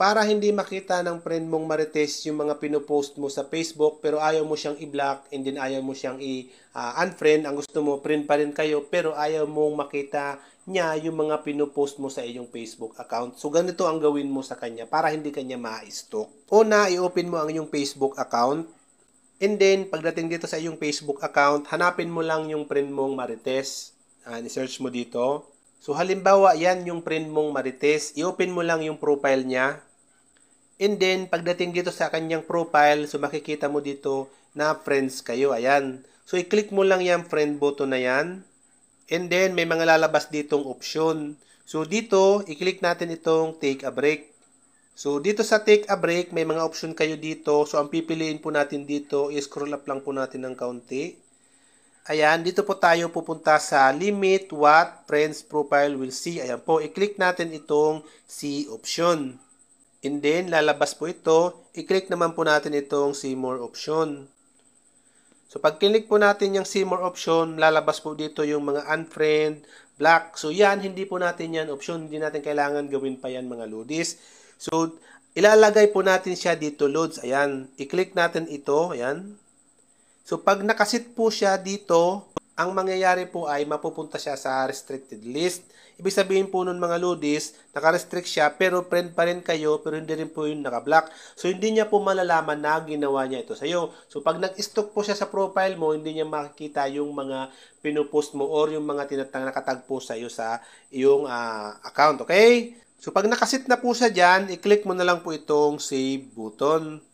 para hindi makita ng friend mong marites yung mga pinopost mo sa Facebook pero ayaw mo siyang i-block and then ayaw mo siyang i-unfriend. Ah, ang gusto mo, friend pa rin kayo pero ayaw mong makita niya yung mga pinopost mo sa iyong Facebook account. So ganito ang gawin mo sa kanya para hindi kanya ma-stalk. Una, i-open mo ang iyong Facebook account. And then, pagdating dito sa iyong Facebook account, hanapin mo lang yung friend mong marites. Uh, ah, i-search mo dito. So halimbawa, yan yung friend mong marites. I-open mo lang yung profile niya. And then, pagdating dito sa kanyang profile, so makikita mo dito na friends kayo. Ayan. So, i-click mo lang yung friend button na yan. And then, may mga lalabas ditong option. So, dito, i-click natin itong take a break. So, dito sa take a break, may mga option kayo dito. So, ang pipiliin po natin dito, i-scroll up lang po natin ng kaunti. Ayan, dito po tayo pupunta sa limit what friends profile will see. Ayan po, i-click natin itong see option. And then, lalabas po ito. I-click naman po natin itong see more option. So, pag click po natin yung see more option, lalabas po dito yung mga unfriend, block. So, yan, hindi po natin yan option. Hindi natin kailangan gawin pa yan mga ludis. So, ilalagay po natin siya dito loads. Ayan, i-click natin ito. Ayan. So, pag nakasit po siya dito, ang mangyayari po ay mapupunta siya sa restricted list. Ibig sabihin po nun mga ludis, naka-restrict siya pero friend pa rin kayo pero hindi rin po yung naka-block. So hindi niya po malalaman na ginawa niya ito sa'yo. So pag nag stock po siya sa profile mo, hindi niya makikita yung mga pinupost mo or yung mga tinatang nakatagpo sa'yo sa iyong uh, account, okay? So pag nakasit na po siya dyan, i-click mo na lang po itong save button.